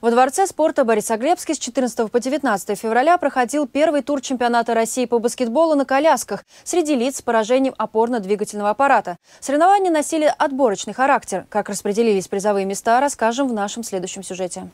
Во Дворце спорта Борисоглебский с 14 по 19 февраля проходил первый тур чемпионата России по баскетболу на колясках среди лиц с поражением опорно-двигательного аппарата. Соревнования носили отборочный характер. Как распределились призовые места, расскажем в нашем следующем сюжете.